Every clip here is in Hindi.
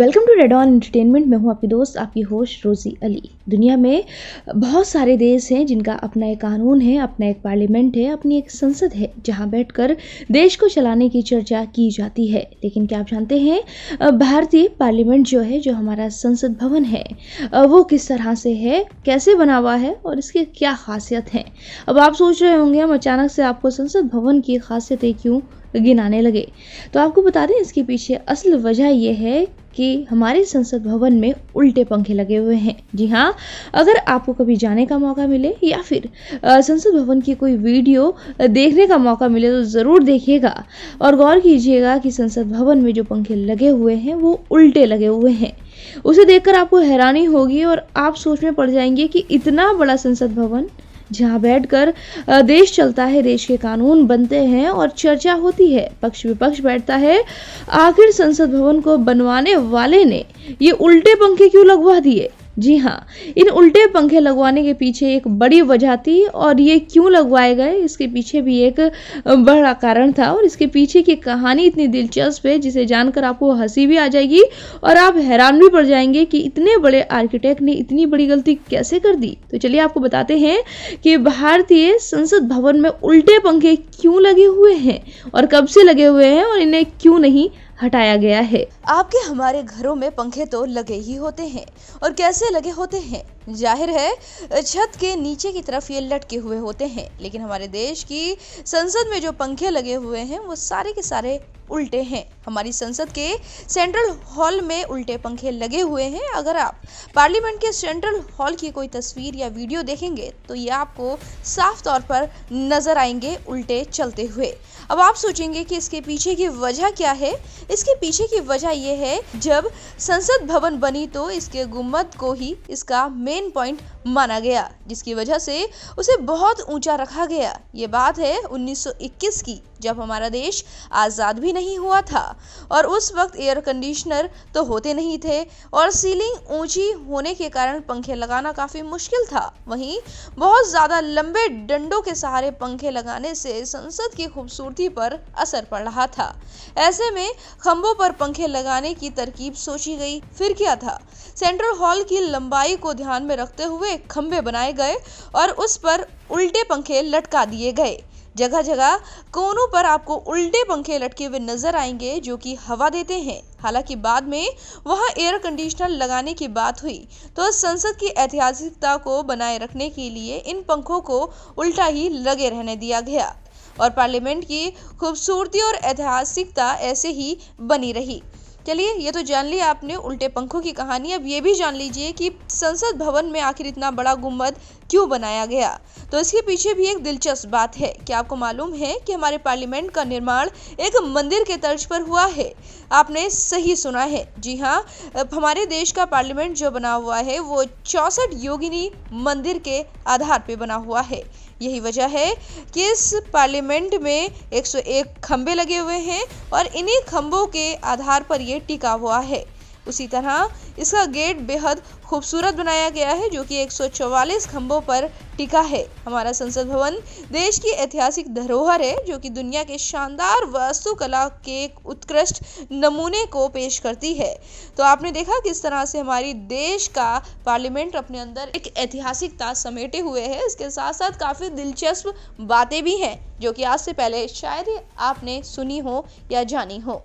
welcome to red on entertainment मैं हूं आपकी दोस्त आपकी होश रोजी अली दुनिया में बहुत सारे देश हैं जिनका अपना एक कानून है अपना एक पार्लियामेंट है अपनी एक संसद है जहां बैठकर देश को चलाने की चर्चा की जाती है लेकिन क्या आप जानते हैं भारतीय पार्लियामेंट जो है जो हमारा संसद भवन है वो किस तरह से है कैसे बना हुआ है और इसकी क्या खासियत है अब आप सोच रहे होंगे हम अचानक से आपको संसद भवन की खासियतें क्यों गिनाने लगे तो आपको बता दें इसके पीछे असल वजह यह है कि हमारे संसद भवन में उल्टे पंखे लगे हुए हैं जी हाँ अगर आपको कभी जाने का मौका मिले या फिर संसद भवन की कोई वीडियो देखने का मौका मिले तो ज़रूर देखिएगा और गौर कीजिएगा कि संसद भवन में जो पंखे लगे हुए हैं वो उल्टे लगे हुए हैं उसे देखकर आपको हैरानी होगी और आप सोच में पड़ जाएंगे कि इतना बड़ा संसद भवन जहां बैठकर देश चलता है देश के कानून बनते हैं और चर्चा होती है पक्ष विपक्ष बैठता है आखिर संसद भवन को बनवाने वाले ने ये उल्टे पंखे क्यों लगवा दिए जी हाँ इन उल्टे पंखे लगवाने के पीछे एक बड़ी वजह थी और ये क्यों लगवाए गए इसके पीछे भी एक बड़ा कारण था और इसके पीछे की कहानी इतनी दिलचस्प है जिसे जानकर आपको हंसी भी आ जाएगी और आप हैरान भी पड़ जाएंगे कि इतने बड़े आर्किटेक्ट ने इतनी बड़ी गलती कैसे कर दी तो चलिए आपको बताते हैं कि भारतीय संसद भवन में उल्टे पंखे क्यों लगे हुए हैं और कब से लगे हुए हैं और इन्हें क्यों नहीं हटाया गया है आपके हमारे घरों में पंखे तो लगे ही होते हैं और कैसे लगे होते हैं जाहिर है छत के नीचे की तरफ ये लटके हुए होते हैं लेकिन हमारे देश की संसद में जो पंखे लगे हुए हैं वो सारे के सारे उल्टे हैं हमारी संसद के सेंट्रल हॉल में उल्टे पंखे लगे हुए हैं अगर आप पार्लियामेंट के सेंट्रल हॉल की कोई तस्वीर या वीडियो देखेंगे तो ये आपको साफ तौर पर नजर आएंगे उल्टे चलते हुए अब आप सोचेंगे कि इसके पीछे की वजह क्या है इसके पीछे की वजह यह है जब संसद भवन बनी तो इसके गुम्बद को ही इसका मेन पॉइंट माना गया जिसकी वजह से उसे बहुत ऊंचा रखा गया ये बात है 1921 की जब हमारा देश आज़ाद भी नहीं नहीं हुआ था और उस वक्त एयर कंडीशनर तो होते नहीं थे और सीलिंग ऊंची होने के कारण पंखे लगाना काफ़ी मुश्किल था वहीं बहुत ज़्यादा लंबे डंडों के सहारे पंखे लगाने से संसद की खूबसूरती पर असर पड़ रहा था ऐसे में खम्भों पर पंखे लगाने की तरकीब सोची गई फिर क्या था सेंट्रल हॉल की लंबाई को ध्यान में रखते हुए खम्भे बनाए गए और उस पर उल्टे पंखे लटका दिए गए जगह जगह कोनों पर आपको उल्टे पंखे लटके हुए नजर आएंगे जो कि हवा देते हैं हालांकि बाद में वहां एयर कंडीशनर लगाने की बात हुई तो संसद की ऐतिहासिकता को बनाए रखने के लिए इन पंखों को उल्टा ही लगे रहने दिया गया और पार्लियामेंट की खूबसूरती और ऐतिहासिकता ऐसे ही बनी रही चलिए ये तो जान लिया आपने उल्टे पंखों की कहानी अब ये भी जान लीजिए कि संसद भवन में आखिर इतना बड़ा गुम्बद क्यों बनाया गया तो इसके पीछे भी एक दिलचस्प बात है क्या आपको मालूम है कि हमारे पार्लियामेंट का निर्माण एक मंदिर के तर्ज पर हुआ है आपने सही सुना है जी हाँ हमारे देश का पार्लियामेंट जो बना हुआ है वो चौसठ योगिनी मंदिर के आधार पर बना हुआ है यही वजह है कि इस पार्लियामेंट में 101 खंबे लगे हुए हैं और इन्हीं खंबों के आधार पर यह टिका हुआ है उसी तरह इसका गेट बेहद खूबसूरत बनाया गया है जो कि 144 खंभों पर टिका है हमारा संसद भवन देश की ऐतिहासिक धरोहर है जो कि दुनिया के शानदार वास्तुकला के उत्कृष्ट नमूने को पेश करती है तो आपने देखा किस तरह से हमारी देश का पार्लियामेंट अपने अंदर एक ऐतिहासिकता समेटे हुए है इसके साथ साथ काफ़ी दिलचस्प बातें भी हैं जो कि आज से पहले शायद आपने सुनी हो या जानी हो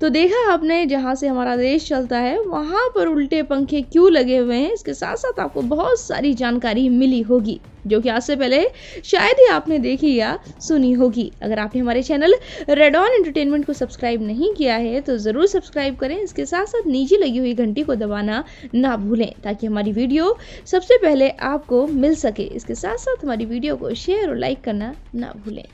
तो देखा आपने जहाँ से हमारा देश चलता है वहाँ पर उल्टे पंखे क्यों लगे हुए हैं इसके साथ साथ आपको बहुत सारी जानकारी मिली होगी जो कि आज से पहले शायद ही आपने देखी या सुनी होगी अगर आपने हमारे चैनल रेड ऑन एंटरटेनमेंट को सब्सक्राइब नहीं किया है तो ज़रूर सब्सक्राइब करें इसके साथ साथ नीचे लगी हुई घंटी को दबाना ना भूलें ताकि हमारी वीडियो सबसे पहले आपको मिल सके इसके साथ साथ हमारी वीडियो को शेयर और लाइक करना ना भूलें